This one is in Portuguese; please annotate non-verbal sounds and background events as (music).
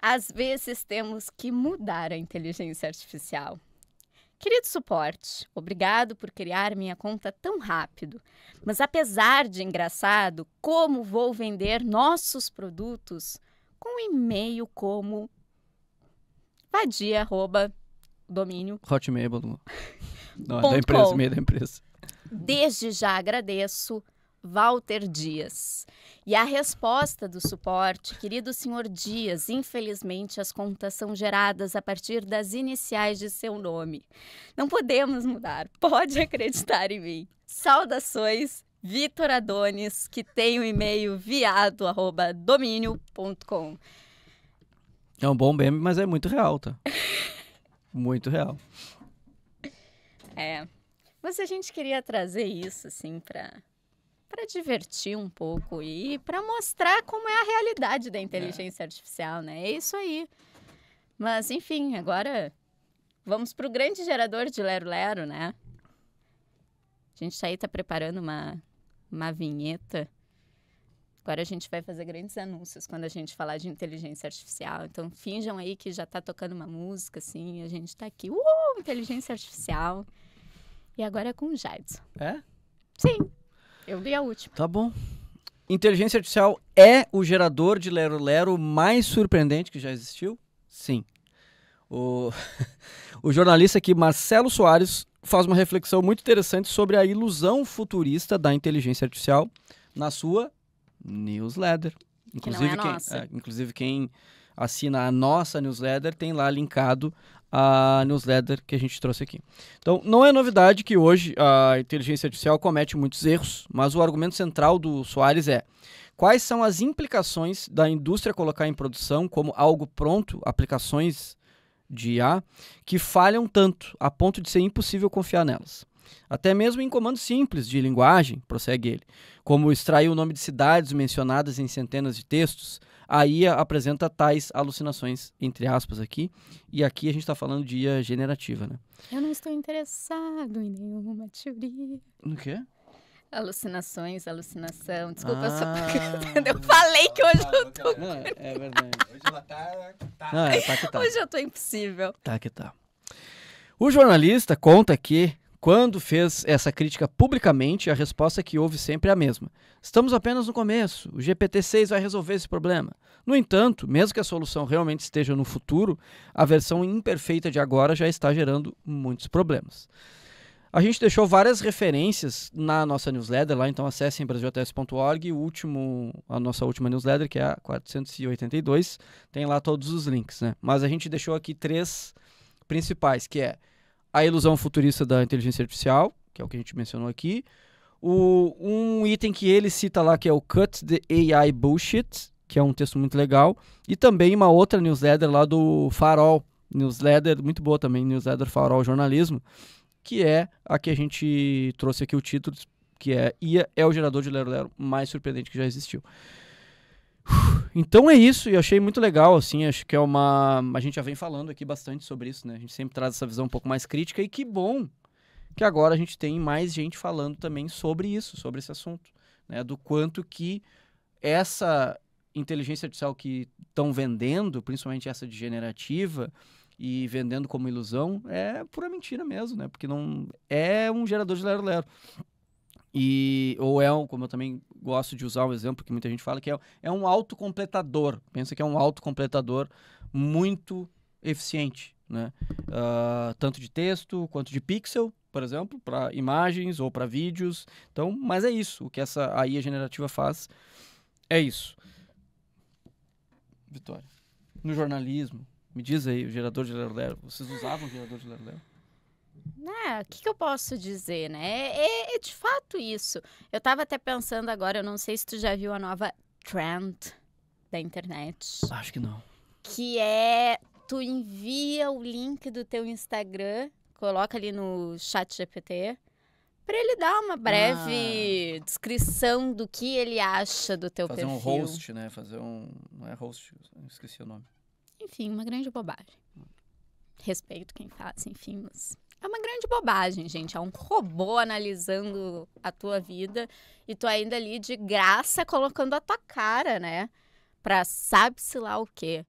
Às vezes temos que mudar a inteligência artificial. Querido suporte, obrigado por criar minha conta tão rápido. Mas apesar de engraçado, como vou vender nossos produtos com e-mail como vadia arroba, domínio hotmail (laughs) não, é da empresa, da empresa. Desde já agradeço Walter Dias. E a resposta do suporte, querido senhor Dias, infelizmente as contas são geradas a partir das iniciais de seu nome. Não podemos mudar, pode (laughs) acreditar em mim. Saudações, Vitor Adonis, que tem o um e-mail viado@domínio.com. É um bom meme, mas é muito real, tá? (laughs) muito real. É. Mas a gente queria trazer isso assim para para divertir um pouco e para mostrar como é a realidade da inteligência é. artificial, né? É isso aí. Mas enfim, agora vamos para o grande gerador de Lero Lero, né? A gente aí tá preparando uma, uma vinheta. Agora a gente vai fazer grandes anúncios quando a gente falar de inteligência artificial. Então finjam aí que já tá tocando uma música, assim, e a gente tá aqui. Uh, inteligência artificial. E agora é com o Jadson. É? Sim. Eu li a última. Tá bom. Inteligência artificial é o gerador de Lero Lero mais surpreendente que já existiu? Sim. O, (laughs) o jornalista aqui, Marcelo Soares, faz uma reflexão muito interessante sobre a ilusão futurista da inteligência artificial na sua newsletter. Inclusive, que não é quem, é, inclusive quem assina a nossa newsletter, tem lá linkado a newsletter que a gente trouxe aqui. Então, não é novidade que hoje a inteligência artificial comete muitos erros, mas o argumento central do Soares é: quais são as implicações da indústria colocar em produção como algo pronto, aplicações de IA, que falham tanto a ponto de ser impossível confiar nelas? Até mesmo em comandos simples de linguagem, prossegue ele, como extrair o nome de cidades mencionadas em centenas de textos, aí apresenta tais alucinações, entre aspas, aqui. E aqui a gente está falando de IA generativa, né? Eu não estou interessado em nenhuma teoria. No quê? Alucinações, alucinação. Desculpa, ah. (laughs) eu, eu falei que hoje eu tô. Não, é verdade. (laughs) Hoje ela tá. Tá. É, tá que tá. Hoje eu tô impossível. Tá que tá. O jornalista conta que quando fez essa crítica publicamente, a resposta que houve sempre é a mesma. Estamos apenas no começo, o GPT-6 vai resolver esse problema. No entanto, mesmo que a solução realmente esteja no futuro, a versão imperfeita de agora já está gerando muitos problemas. A gente deixou várias referências na nossa newsletter, lá então acessem brasilts.org, o último, a nossa última newsletter, que é a 482, tem lá todos os links, né? Mas a gente deixou aqui três principais, que é a ilusão futurista da inteligência artificial, que é o que a gente mencionou aqui. O, um item que ele cita lá, que é o Cut the AI Bullshit, que é um texto muito legal. E também uma outra newsletter lá do Farol, newsletter muito boa também, newsletter Farol Jornalismo, que é a que a gente trouxe aqui o título, que é IA é o gerador de Lero Lero mais surpreendente que já existiu. Então é isso, e eu achei muito legal, assim, acho que é uma... A gente já vem falando aqui bastante sobre isso, né? A gente sempre traz essa visão um pouco mais crítica, e que bom que agora a gente tem mais gente falando também sobre isso, sobre esse assunto, né? Do quanto que essa inteligência artificial que estão vendendo, principalmente essa de generativa, e vendendo como ilusão, é pura mentira mesmo, né? Porque não é um gerador de lero-lero. E, ou é um, como eu também gosto de usar o um exemplo que muita gente fala, que é, é um autocompletador. Pensa que é um autocompletador muito eficiente, né? Uh, tanto de texto quanto de pixel, por exemplo, para imagens ou para vídeos. Então, mas é isso. O que essa AI generativa faz é isso. Vitória. No jornalismo, me diz aí, o gerador de Lerlero, vocês usavam o gerador de Lerlero? né, o que, que, eu posso dizer, né? É, é, é de fato isso. Eu estava até pensando agora, eu não sei se tu já viu a nova trend da internet. Acho que não. Que é tu envia o link do teu Instagram, coloca ali no chat GPT para ele dar uma breve ah. descrição do que ele acha do teu Fazer perfil. Fazer um host, né? Fazer um, não é host, esqueci o nome. Enfim, uma grande bobagem. Respeito quem faz, enfim, mas é uma grande bobagem, gente. É um robô analisando a tua vida e tu ainda ali de graça colocando a tua cara, né? Pra sabe-se lá o quê.